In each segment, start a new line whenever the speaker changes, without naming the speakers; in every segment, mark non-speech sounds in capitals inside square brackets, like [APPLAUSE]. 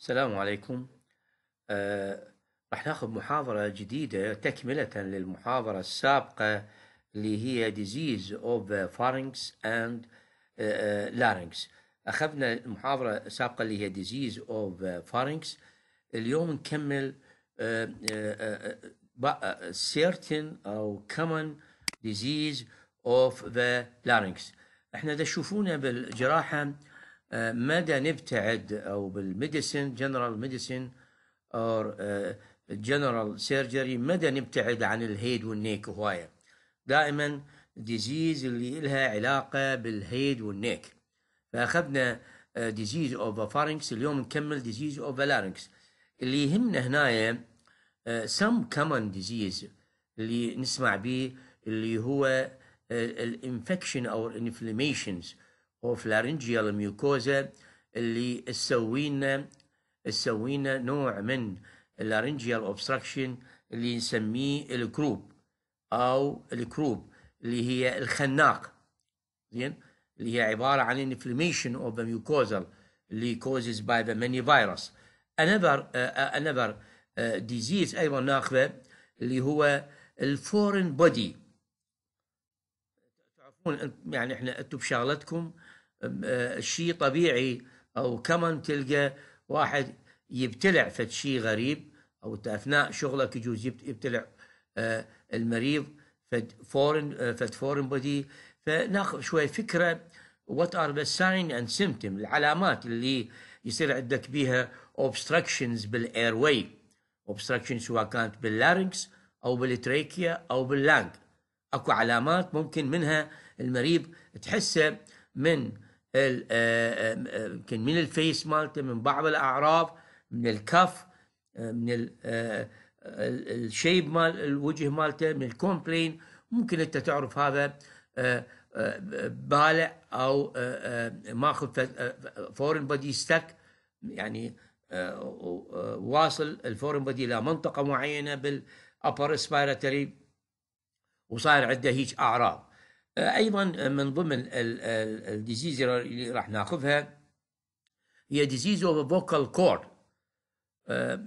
السلام عليكم آه، رح ناخذ محاضرة جديدة تكملة للمحاضرة السابقة اللي هي disease of pharynx and آه، آه، larynx أخذنا المحاضرة السابقة اللي هي disease of pharynx اليوم نكمل آه، certain أو common disease of the larynx احنا دا تشوفونه بالجراحة آه، مدى نبتعد او بالميديسن جنرال ميديسن او جنرال سيرجري مدى نبتعد عن الهيد والنيك هوايه دائما ديزيز اللي لها علاقه بالهيد والنيك فاخذنا ديزيز اوف فارنكس اليوم نكمل ديزيز اوف لارنكس اللي يهمنا هنايا سم كومن ديزيز اللي نسمع به اللي هو آه، الانفكشن او الانفلاميشنز اوف لارنجيال ميوكوزا اللي تسوي لنا تسوي لنا نوع من اللارنجيال اوبستراكشن اللي نسميه الكروب او الكروب اللي هي الخناق زين اللي هي عباره عن انفلاميشن اوف ذا ميوكوزال اللي كوزز باي ذا ماني فيروس انذر انذر ديزيز ايضا ناخذه اللي هو الفورن بودي تعرفون يعني احنا انتم بشغلتكم آه، شيء طبيعي او كمان تلقى واحد يبتلع فد شيء غريب او اثناء شغلك يجوز يبتلع آه، المريض فد فورن آه، فد فورن بودي فناخذ شوي فكره وات ار ذا ساين اند سيمتوم العلامات اللي يصير عندك بيها اوبستراكشنز بالاير واي اوبستراكشن سواء كانت باللارنكس او بالتريكيا او باللانج اكو علامات ممكن منها المريض تحسه من يمكن آه، آه، آه، من الفيس مالته من بعض الاعراض من الكف من الشيب مال الوجه مالته من الكومبلين ممكن انت تعرف هذا بالع او ماخذ فورن بادي ستك يعني واصل الفورن بادي الى منطقه معينه بالابر سبيراتري وصاير عنده هيك اعراض ايضا من ضمن الديزيز اللي راح ناخذها هي ديزيز اوف فوكال كورد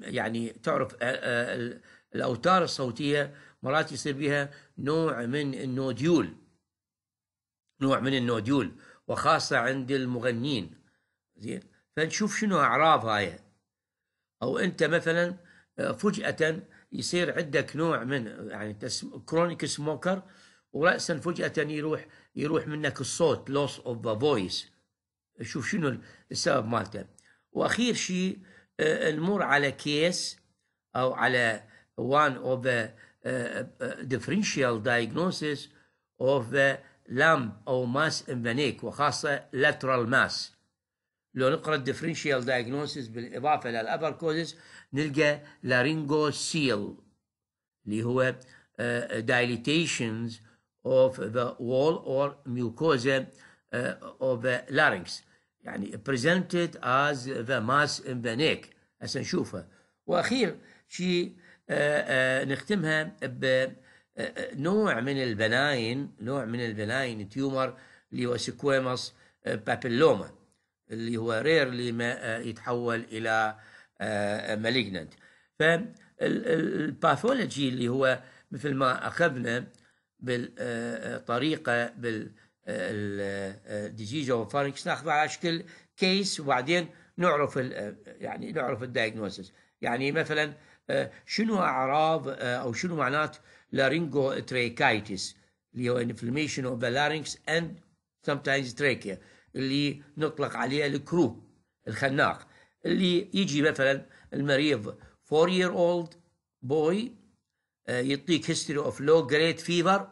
يعني تعرف آه، آه، الاوتار الصوتيه مرات يصير بها نوع من النوديول نوع من النوديول وخاصه عند المغنين زين فنشوف شنو اعراض هاي او انت مثلا آه، فجاه يصير عندك نوع من يعني كرونيك سموكر ورأسا فجأة يروح يروح منك الصوت لوس اوف ذا فويس شوف شنو السبب مالته واخير شيء آه، المر على كيس او على وان اوف ذا ديفرنشال diagnosis اوف ذا لام او ماس in the neck وخاصه لاترال ماس لو نقرا الديفرنشال دايجنوسيس بالاضافه للابر كوزز نلقى لارينجو سيل اللي هو دايليتيشنز آه، uh, of the wall or mucosa uh, of the larynx يعني presented as the mass in the neck هسه نشوفها واخير شيء آآ آه، آآ آه، نختمها بنوع آه، من البناين نوع من البناين تيومر اللي هو سكويموس بابيلوما اللي هو اللي ما يتحول الى مالجننت فالباثولوجي اللي هو مثل ما اخذنا بالطريقه بال الديزيز او فارنكس ناخذها على شكل كيس وبعدين نعرف آه، يعني نعرف الدايجنوسيس يعني مثلا آه، شنو اعراض آه، او شنو معنات لارينجو تريكايتس اللي هو انفلميشن اوف ذا لارينكس اند sometimes تريكيا اللي نطلق عليه الكرو الخناق اللي يجي مثلا المريض 4 year old boy آه، يعطيك هيستوري اوف لو جريد فيفر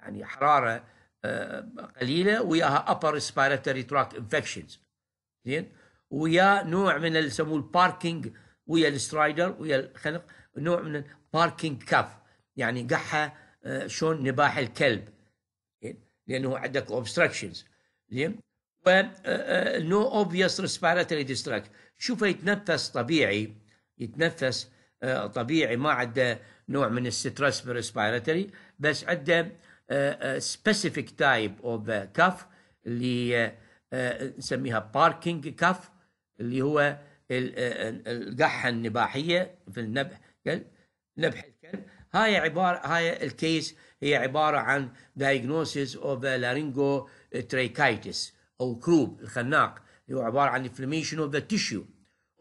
يعني حراره آه، قليله وياها ابر ريسبيراتوري تراك انفكشنز زين ويا نوع من اللي يسموه الباركينج ويا السترايدر ويا الخنق نوع من الباركينج كاف يعني قحه آه، شلون نباح الكلب لانه عندك اوبستراكشنز زين نو اوبفيس ريسبيراتوري ديستراكت شوفه يتنفس طبيعي يتنفس طبيعي ما عنده نوع من الستريس ريسبيراتوري بس عنده سبيسيفيك تايب اوف كاف اللي آه، آه، نسميها باركينج كاف اللي هو آه، القحه النباحيه في النبح نبح الكلب هاي عباره هاي الكيس هي عباره عن دايجنوسيس اوف لارينجو تريكايتس او كروب الخناق اللي هو عباره عن انفلاميشن اوف ذا تيشيو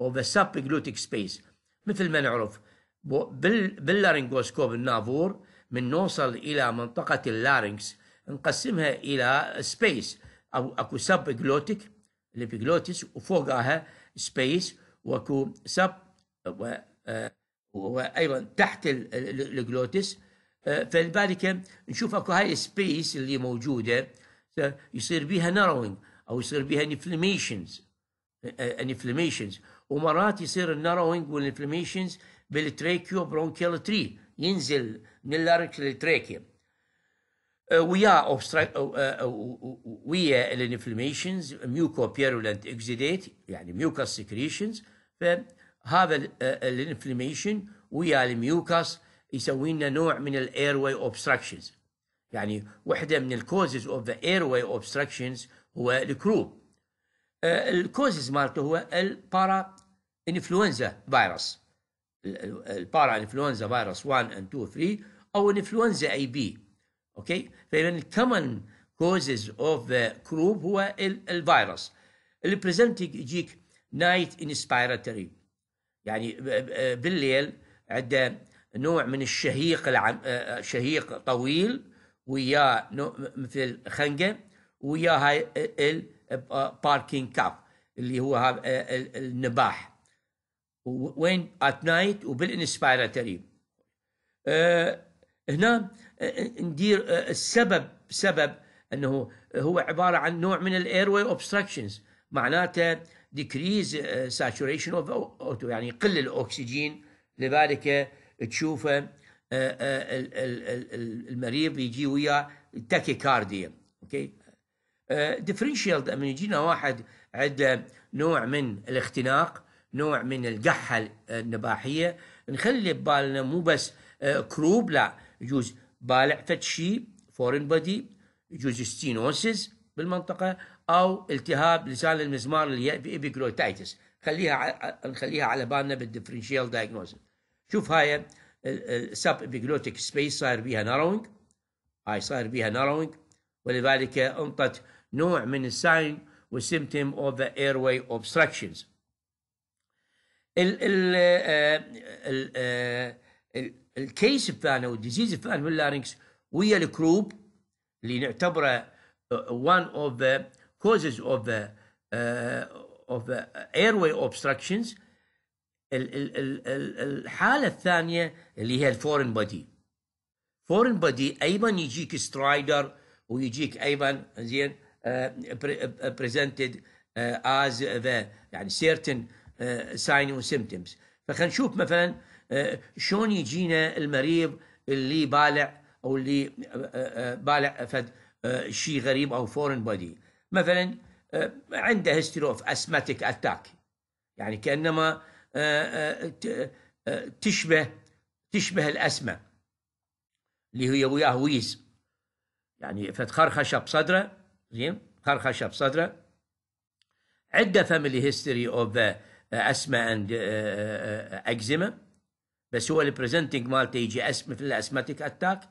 اوف ذا سب جلوتيك سبيس مثل ما نعرف باللارنجوسكوب النافور من نوصل الى منطقه اللارنكس نقسمها الى سبيس او اكو سب جلوتيك الابيجلوتس وفوقها سبيس واكو سب وايضا تحت الجلوتس فلذلك نشوف اكو هاي السبيس اللي موجوده يصير بيها نروينج او يصير بيها انفلميشنز انفلاميشنز ومرات يصير النروينج والانفلاميشنز بالتريكيو برونكيال تري ينزل من اللارك للتريكيا ويا ويا الانفلاميشنز ميوكو بيرولنت اكزيديت يعني ميوكاس سكريشنز فهذا الانفلاميشن ويا الميوكاس يسوي لنا نوع من الاير واي اوبستراكشنز يعني وحده من الكوزز اوف ذا اير واي اوبستراكشنز هو الكروب آه، الكوزز مالته هو البارا انفلونزا فيروس البارا انفلونزا فيروس 1 اند 2 3 او انفلونزا اي بي اوكي فاذا الكومن كوزز اوف ذا كروب هو الفيروس اللي بريزنت يجيك نايت انسبيراتوري يعني بالليل عنده نوع من الشهيق العم... آه، آه، شهيق طويل وياه مثل خنقه ويا هاي باركينج كاب اللي هو آه، النباح وين ات نايت وبالانسبيراتوري آه، هنا آه، ندير السبب سبب انه هو عباره عن نوع من الاير واي اوبستراكشنز معناته ديكريز ساتوريشن اوف اوتو يعني قل الاكسجين لذلك تشوفه المريض يجي وياه كارديا اوكي ديفرنشال لما يجينا واحد عنده نوع من الاختناق نوع من القحة النباحية نخلي ببالنا مو بس آه، كروب لا يجوز بالع فد شيء فورين بودي يجوز ستينوسيس بالمنطقة أو التهاب لسان المزمار اللي هي الإبيجلوتايتس خليها نخليها على بالنا بالديفرنشال دايجنوزس شوف هاي السب ابيجلوتيك سبيس صاير بيها ناروينج هاي صاير بيها ناروينج ولذلك انطت نوع من الساين وسيمتم اوف ذا اير واي اوبستراكشنز ال ال آه، آه، آه، ال الكيس الثاني او الديزيز الثاني من اللارنكس ويا الكروب اللي نعتبره وان اوف ذا كوزز اوف ذا اوف of the airway obstructions الحاله الثانيه اللي هي الفورن بودي فورن بودي ايضا يجيك سترايدر ويجيك ايضا زين آه، آه، آه، presented as the يعني certain ساين and symptoms فخلينا نشوف مثلا شلون يجينا المريض اللي بالع او اللي بالع فد شيء غريب او فورن بودي مثلا عنده هيستوري اوف اسماتيك اتاك يعني كانما تشبه تشبه الاسمه اللي هي وياه ويز يعني فتخرخشه بصدره زين خرخشه بصدره عنده فاميلي هيستوري اوف اسما اند اكزيما بس هو البريزنتنج مالته يجي اسم مثل الاسماتيك اتاك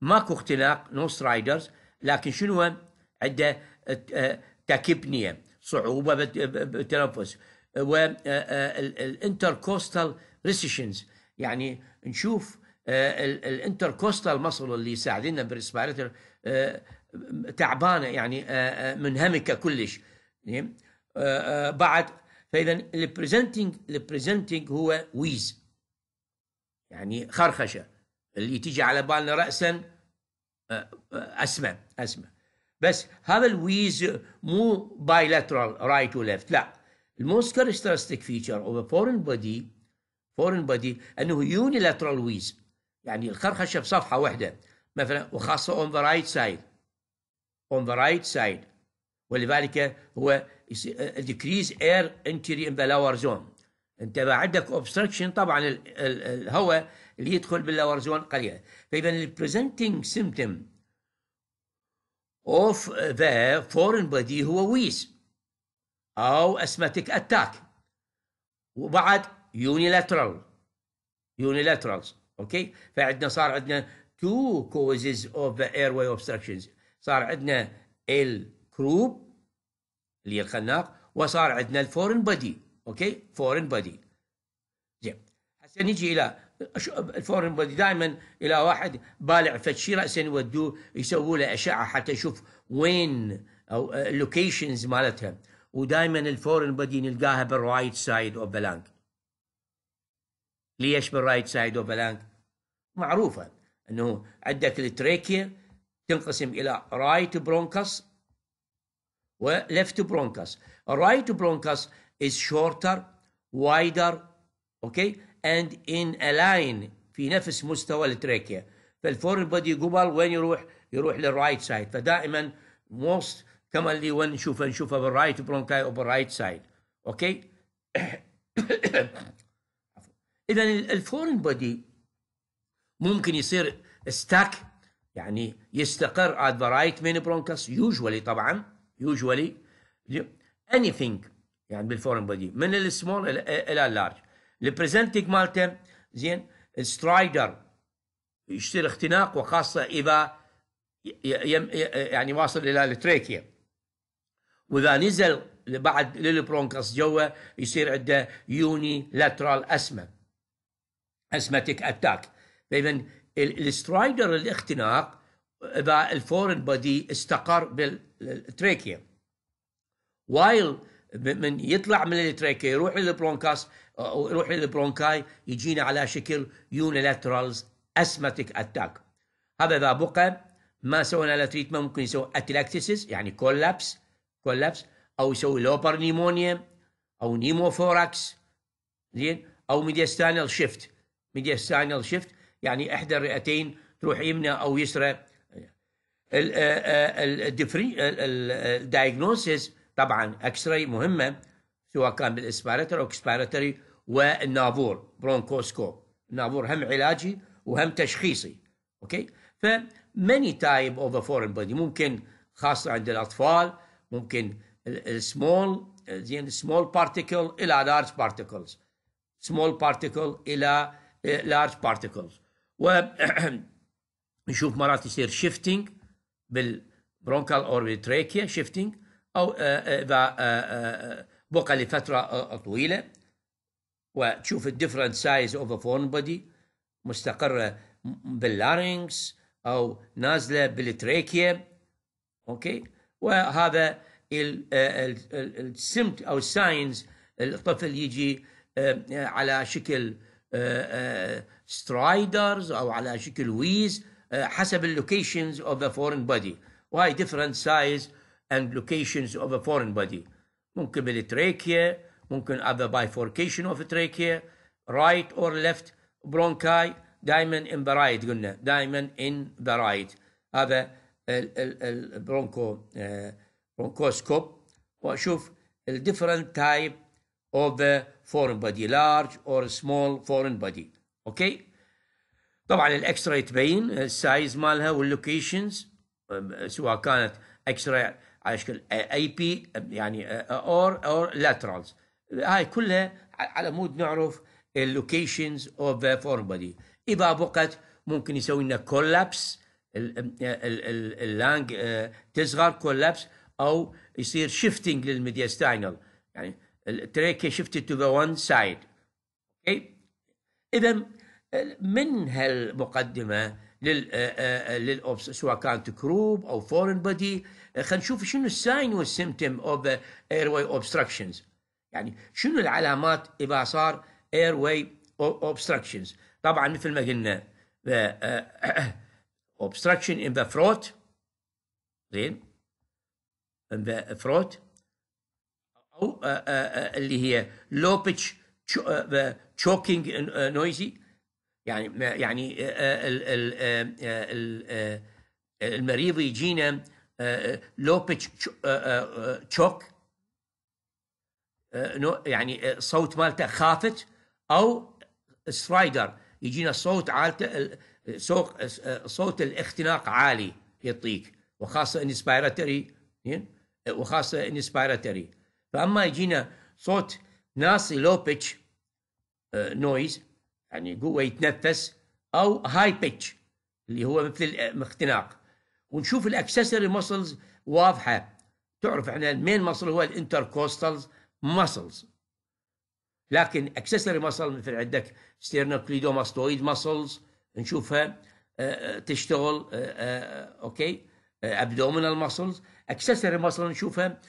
ماكو اختناق نو سترايدرز لكن شنو عنده آه، آه، تاكيبنيا صعوبه بالتنفس والانتركوستال ريسيشنز يعني نشوف الانتركوستال آه، مصل اللي يساعدنا بالريسبيريتور تعبانه يعني آه، آه، منهمكه كلش آه، بعد فاذا البريزنتنج البريزنتنج هو ويز يعني خرخشه اللي تيجي على بالنا راسا اسمع اسمع بس هذا الويز مو بايلاترال رايت وليفت لا الموست كاركترستيك فيتشر اوف فورن بودي فورن بودي انه يونيلاترال ويز يعني الخرخشه بصفحه واحده مثلا وخاصه اون ذا رايت سايد on the right side ولذلك هو decrease air entry in the lower zone انت بقى عندك obstruction طبعا الهواء اللي يدخل باللور زون قليل فاذا presenting symptom of the foreign body هو ويز او اسماتيك اتاك وبعد unilateral unilaterals اوكي فعندنا صار عندنا two causes of the airway obstructions صار عندنا الكروب اللي هي الخناق وصار عندنا الفورن بادي اوكي فورن بادي زين هسه نجي الى الفورن بادي دائما الى واحد بالع فد شيء راسا يودوه يسووا له اشعه حتى يشوف وين او اللوكيشنز مالتها ودائما الفورن بادي نلقاها بالرايت سايد اوف بلانك ليش بالرايت سايد اوف بلانك معروفه انه عندك التريكيا تنقسم الى رايت برونكس وليفت برونكس الرايت برونكس از شورتر وايدر اوكي اند ان الاين في نفس مستوى التراكيا فالفورن بودي جوبال وين يروح يروح للرايت سايد فدائما موست كما اللي وين نشوفها نشوفها بالرايت برونكاي او بالرايت سايد اوكي اذا الفورن بودي ممكن يصير ستاك يعني يستقر at the right bronchus usually طبعا usually anything يعني بالفورم بودي من السمول الى اللارج البريزنتنج مالته زين سترايدر يصير اختناق وخاصه اذا يعني واصل الى التريكيا واذا نزل بعد للبرونكس جوا يصير عنده يوني لاترال اسما اسماتيك اتاك فاذا السترايدر الاختناق اذا الفورن بودي استقر بالتريكيا وايل من يطلع من التريكيا يروح للبرونكاس يروح للبرونكاي يجينا على شكل يونيلاترالز اسماتيك اتاك هذا اذا بقى ما سوينا له تريتمنت ممكن يسوي اتلاكتسس يعني كولابس كولابس او يسوي لوبر نيمونيا او نيموفوراكس زين او ميديستانيال شيفت ميديستانيال شيفت يعني إحدى الرئتين تروح يمنى أو يسرى الدايجنوسيس طبعا اكس راي مهمه سواء كان بالاسبيراتوري او اكسبيراتوري والنافور برونكوسكوب النافور هم علاجي وهم تشخيصي اوكي فماني تايب اوف فورن بودي ممكن خاصه عند الاطفال ممكن السمول زين سمول بارتيكل الى لارج بارتيكلز سمول بارتيكل الى لارج بارتيكلز ونشوف [CLEARS THROAT] مرات يصير شيفتنج بالبرونكال اور بالتراكيا شيفتنج او آه، آه، اذا آه، بقى لفتره طويله وتشوف الديفرنت سايز اوف فورن بودي مستقره باللارينكس او نازله بالتراكيا اوكي وهذا السمت او الساينز الطفل يجي على شكل سترايدرز او على شكل ويز آه، حسب اللوكيشنز اوف ذا فورن بودي وهي ديفرنت سايز اند لوكيشنز اوف ذا فورن بودي ممكن بالتراكيا ممكن اوف اذر بايفوركيشن اوف تراكيا رايت اور ليفت برونكاي دائما ان ذا رايت قلنا دائما ان ذا رايت هذا البرونكو آه، برونكوسكوب واشوف الديفرنت تايب of the foreign body large or small foreign body اوكي طبعا الاكس راي تبين السايز مالها واللوكيشنز سواء كانت اكس راي على شكل اي بي يعني اور اور لاترالز هاي كلها على مود نعرف اللوكيشنز اوف ذا فورم بودي اذا بقت ممكن يسوي لنا كولابس اللانج أه، تصغر كولابس او يصير شيفتنج ستاينل يعني التريكه شيفتد تو ذا وان سايد اوكي اذا من هالمقدمه للاوبس سواء كانت كروب او فورن بودي خلينا نشوف شنو الساين والسيمتم اوف واي اوبستراكشنز يعني شنو العلامات اذا صار واي اوبستراكشنز طبعا مثل ما قلنا اوبستراكشن ان ذا فروت زين ان ذا فروت او اللي هي low آه، choking آه، noisy يعني يعني المريض يجينا لو بيتش تشوك يعني آه، صوت مالته خافت او سترايدر يجينا صوت عالته صوت الاختناق عالي يعطيك وخاصه انسبيرتري وخاصه انسبيرتري فاما يجينا صوت ناس لو بيتش آه، نويز يعني قوه يتنفس او هاي بيتش اللي هو مثل الاختناق آه، ونشوف الاكسسوري مسلز واضحه تعرف احنا المين مسل هو الانتركوستالز مسلز لكن اكسسوري مسل مثل عندك ستيرنوكليدوماستويد مسلز نشوفها آه، تشتغل اوكي ابدومينال مسلز اكسسوري مسل نشوفها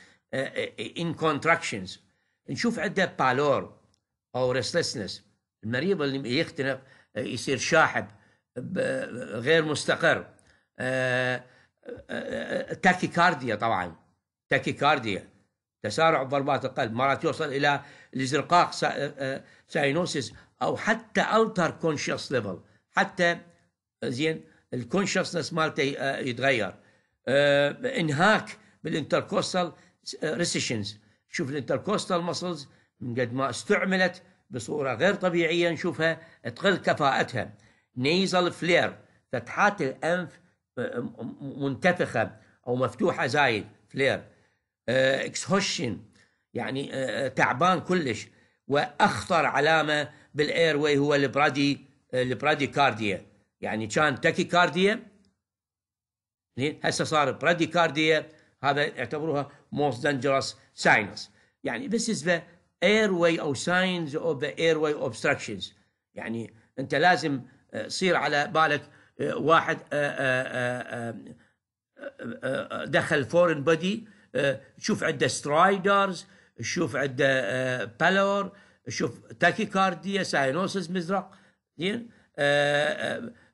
ان كونتراكشنز نشوف عنده بالور او ريستلسنس المريض اللي يختنق يصير شاحب غير مستقر آه، آه، آه، تاكيكارديا طبعا تاكيكارديا تسارع ضربات القلب مرات يوصل الى الازرقاق ساينوسيس او حتى التر كونشس ليفل حتى زين الكونشسنس مالته يتغير انهاك بالانتركوستال ريسيشنز شوف الانتركوستال ماسلز من قد ما استعملت بصورة غير طبيعية نشوفها تقل كفاءتها نيزل فلير فتحات الأنف آه، منتفخة أو مفتوحة زايد فلير آه، اكسهوشن يعني آه، تعبان كلش واخطر علامه بالاير واي هو البرادي البرادي كارديا يعني كان تاكي كارديا هسه صار برادي كارديا هذا يعتبروها most dangerous sinus يعني this is the airway أو signs of the airway obstructions يعني أنت لازم تصير آه، على بالك آه، واحد آه، دخل foreign بودي شوف عنده سترايدرز شوف عنده بالور شوف تاكيكارديا ساينوسس مزرق زين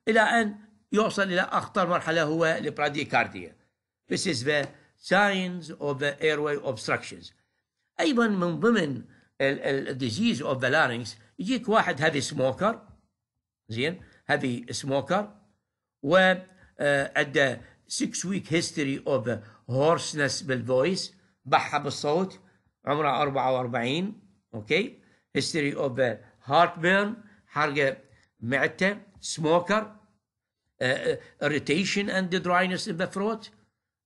الى ان يوصل الى اخطر مرحله هو البراديكارديا This is the signs of the airway obstructions ايضا من ضمن الديزيز اوف ذا لارينكس يجيك واحد هذه سموكر زين هذه سموكر و عنده 6 ويك هيستوري اوف هورسنس بالفويس بحى بالصوت عمره 44 اوكي هيستوري اوف هارت بيرن حرقه معدته سموكر اريتيشن اند دراينس ان ذا ثروت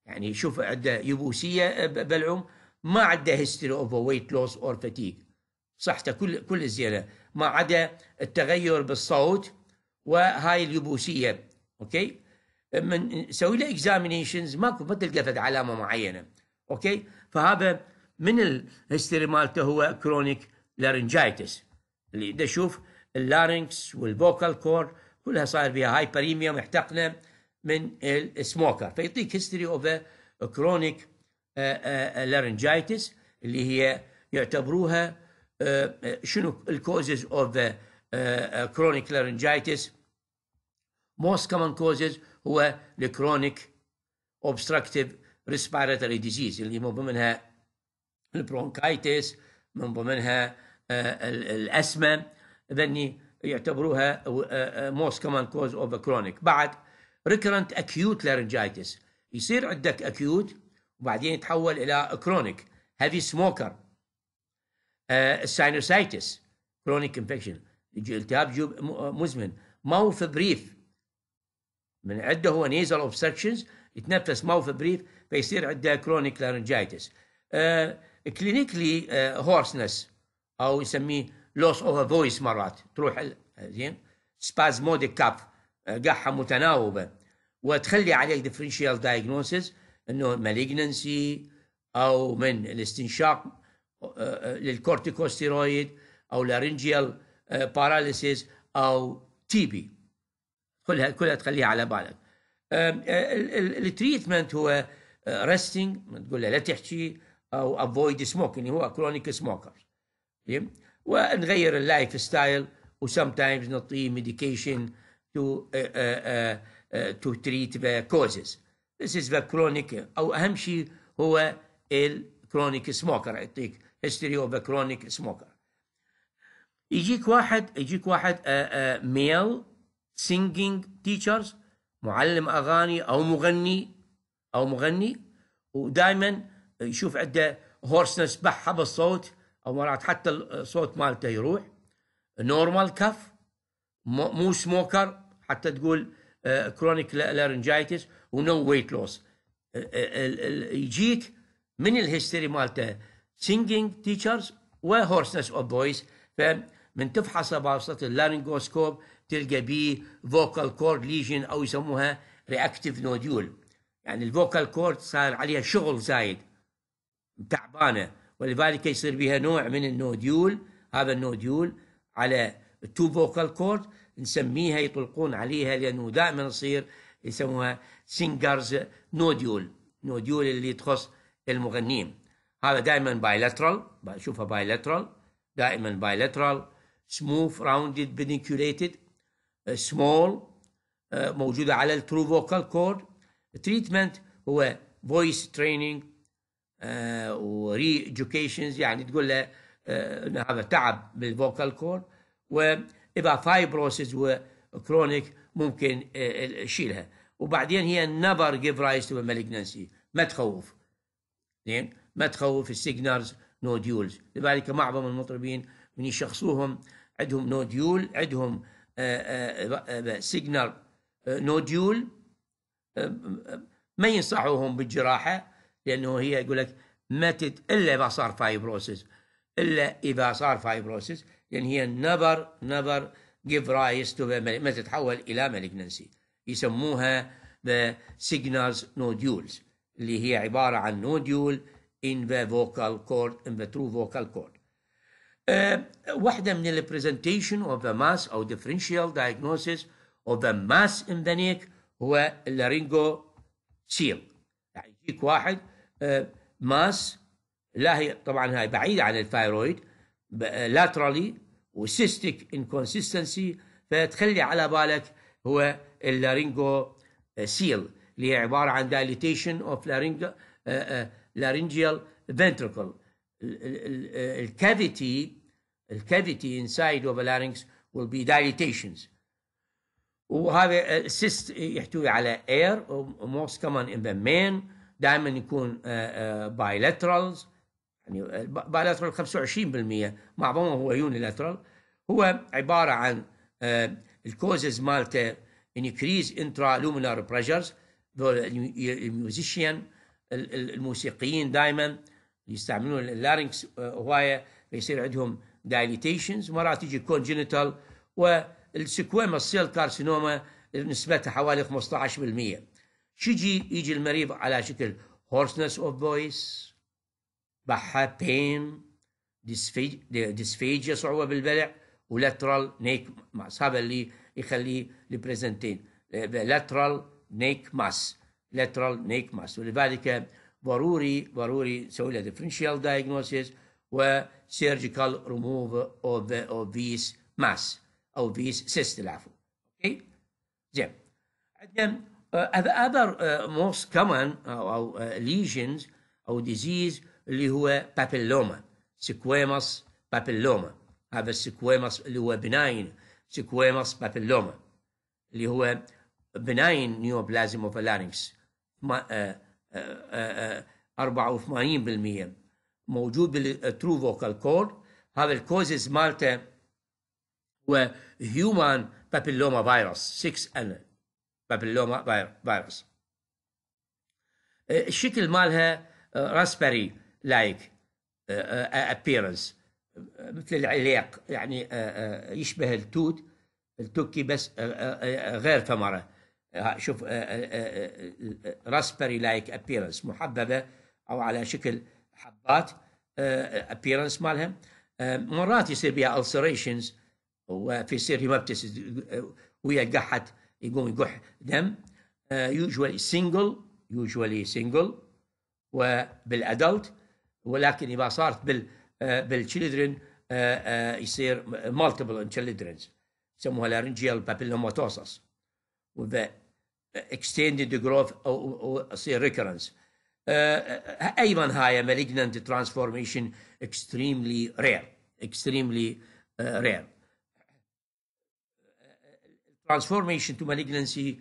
يعني شوف عنده يبوسيه آه، بلعوم ما عنده هيستوري اوف ويت لوس اور فتيج صحته كل كل زينه ما عدا التغير بالصوت وهاي اليبوسيه اوكي من نسوي له اكزامينيشنز ماكو ما تلقى فد علامه معينه اوكي فهذا من الهيستوري مالته هو كرونيك لارنجايتس اللي ده شوف اللارنكس والفوكال كور كلها صاير بها هايبريميا محتقنه من السموكر فيعطيك هيستوري اوف كرونيك لارنجايتس اللي هي يعتبروها آه، آه، شنو الكوزز اوف كرونيك لارنجايتس موست كومن كوزز هو الكرونيك اوبستراكتيف ريسبيراتوري ديزيز اللي من ضمنها البرونكايتس من ضمنها الاسمه ذني يعتبروها موست كومن كوز اوف كرونيك بعد ريكرنت اكيوت لارنجايتس يصير عندك اكيوت وبعدين يتحول الى كرونيك هيفي سموكر ساينوسايتس كرونيك انفكشن التهاب جيوب آه، مزمن ماوث بريف من عنده هو نيزل اوبستركشنز يتنفس ماوث بريف فيصير عنده كرونيك لارنجايتس كلينيكلي هورسنس او يسميه لوس اوف فويس مرات تروح زين سبازموديك كاف قحه متناوبه وتخلي عليك ديفرنشال دايجنوسيس انه مالجنسي او من الاستنشاق آه، للكورتيكوستيرويد او لارنجيال آه، باراليسيس او تي بي كلها كلها تخليها على بالك آه، التريتمنت هو ريستنج تقول له لا تحكي او افويد سموك اللي هو كرونيك سموكر ونغير اللايف ستايل وسم تايمز نعطيه ميديكيشن to uh, uh, uh, to treat the causes. This is the chronic أو أهم شيء هو الكرونيك سموكر يعطيك history of the chronic smoker. يجيك واحد يجيك واحد ميل آه، آه، singing teachers معلم اغاني او مغني او مغني ودائما يشوف عنده هورسنس بحه بالصوت او مرات حتى الصوت مالته يروح نورمال كف مو سموكر حتى تقول كرونيك لارنجايتس ونو ويت لوس يجيك من الهيستوري مالته سينجينج تيشرز وهورسنس اوف فويس فمن تفحصه بواسطه اللارنجوسكوب تلقى بي فوكال كورد ليجن او يسموها رياكتيف نوديول يعني الفوكال كورد صار عليها شغل زايد تعبانه ولذلك يصير بها نوع من النوديول هذا النوديول على تو فوكال كورد نسميها يطلقون عليها لأنه دائما يصير يسموها سينجرز نوديول نوديول اللي تخص المغنيين هذا دائما بايلاترال بشوفها بايلاترال دائما بايلاترال سموث راوندد بنيكوليتد سمول موجودة على الترو فوكال كورد تريتمنت هو فويس تريننج وري ايدوكيشنز يعني تقول له آه، ان هذا تعب بالفوكال كورد و اذا فايبروسيز وكرونيك ممكن تشيلها آه، آه، وبعدين هي نبر جيف رايز تو مالجنسي ما تخوف زين ما تخوف السيجنالز نوديولز لذلك معظم المطربين من يشخصوهم عندهم نوديول عندهم سيجنال آه، نوديول ما ينصحوهم بالجراحه لانه هي يقول لك ما الا اذا صار فايبروسيس الا اذا صار فايبروسيس يعني هي never never give rise to ما تتحول إلى malignancy يسموها the signals nodules اللي هي عبارة عن نوديول in the vocal cord in the true vocal cord uh, واحدة من ال presentation of the mass أو differential diagnosis of the mass in the neck هو اللارينجو سيل يعني يجيك واحد uh, ماس لا هي طبعا هاي بعيدة عن الثايرويد laterally وسيستيك انكونسستنسي فتخلي على بالك هو اللارينجو سيل اللي هي عباره عن دايليتيشن اوف لارينجيال فنتركل الكافيتي الكافيتي انسايد اوف لارينكس will be dilatations وهذا السيست يحتوي على اير موست كومن ان ذا man دائما يكون بايلاترالز آه، آه، يعني آه، البايلاترال 25% معظمه هو يونيلاترال هو عباره عن الكوزز مالته انكريز انترا لومينار بريشرز الميوزيشيان الموسيقيين دائما يستعملون اللارنكس آه، هوايه فيصير عندهم دايليتيشنز مرات تجي كونجنتال والسكويما السيل كارسينوما نسبتها حوالي 15% شيجي يجي المريض على شكل هورسنس اوف فويس بحا بين ديسفيجيا صعوبة بالبلع ولاترال نيك ماس هذا اللي يخليه لبريزنتين لاترال نيك ماس لاترال نيك ماس ولذلك ضروري ضروري نسوي له ديفرنشال دايجنوسيس وسيرجيكال ريموف اوف اوف ذيس ماس او ذيس سيست العفو اوكي زين عندنا آه، other uh, most common آه، او ليجنز او ديزيز uh, اللي هو بابيلوما سكويموس بابيلوما هذا السكويموس اللي هو بناين سكويموس بابيلوما اللي هو بناين نيو بلازم اوف ما 84% آه، آه، آه، موجود بالترو فوكال كورد هذا الكوزز مالته هو هيومان بابيلوما فيروس 6 ان بابيلوما فيروس الشكل مالها راسبري uh, لايك ابيرنس uh, uh, مثل العليق يعني آه، آه، يشبه التوت التوكي بس آه، غير ثمره شوف راسبري لايك ابيرنس محببه او على شكل حبات ابيرنس مالها مرات يصير بها السريشنز وفي يصير هيمابتس ويا قحت يقوم يقح دم يوجوالي سنجل يوجوالي سنجل وبالادلت ولكن اذا صارت بال آه، بالتشيلدرن آه، آه، يصير مالتيبل انشيلدرنز يسموها لارنجيال بابيلوماتوسس وذا اكستندد جروث او يصير ريكرنس ايضا هاي مالجننت ترانسفورميشن اكستريملي رير اكستريملي رير ترانسفورميشن تو مالجننسي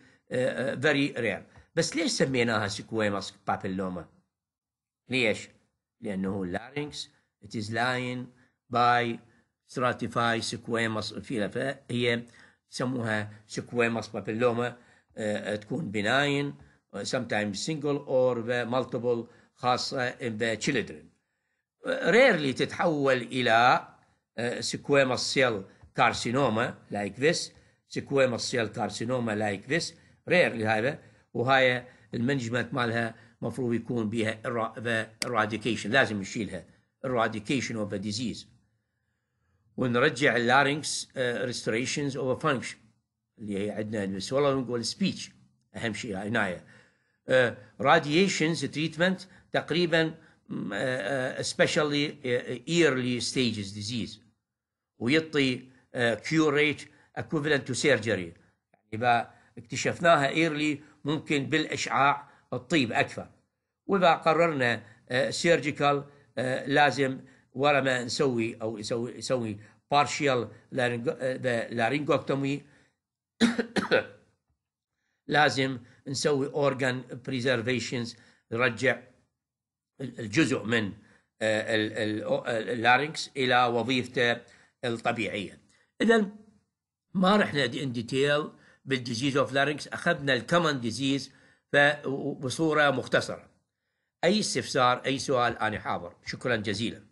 فيري رير بس ليش سميناها سكويماس بابيلوما؟ ليش؟ لأنه لارينكس it is lying by stratify squamous هي يسموها squamous papilloma تكون benign sometimes single or multiple خاصة in the children rarely تتحول إلى squamous cell carcinoma like this squamous cell carcinoma like this rarely هذا وهاي المانجمنت مالها مفروض يكون بها eradication لازم نشيلها eradication اوف a ديزيز ونرجع اللارنكس ريستوريشنز اوف فانكشن اللي هي عندنا السوالونج والسبيتش اهم شيء عنايه راديشنز uh, تريتمنت تقريبا سبيشالي ايرلي ستيجز ديزيز ويعطي كيور ريت اكوفلنت تو سيرجري اذا اكتشفناها ايرلي ممكن بالاشعاع الطيب اكثر واذا قررنا سيرجيكال آه، آه، لازم ورا ما نسوي او يسوي يسوي بارشيال آه، لارينجوكتومي [COUGHS] لازم نسوي اورجان بريزرفيشنز نرجع الجزء من اللارينكس الى وظيفته الطبيعيه اذا ما رحنا ان ديتيل بالديزيز اوف لارينكس اخذنا الكومن ديزيز بصورة مختصرة أي استفسار أي سؤال أنا حاضر شكرا جزيلا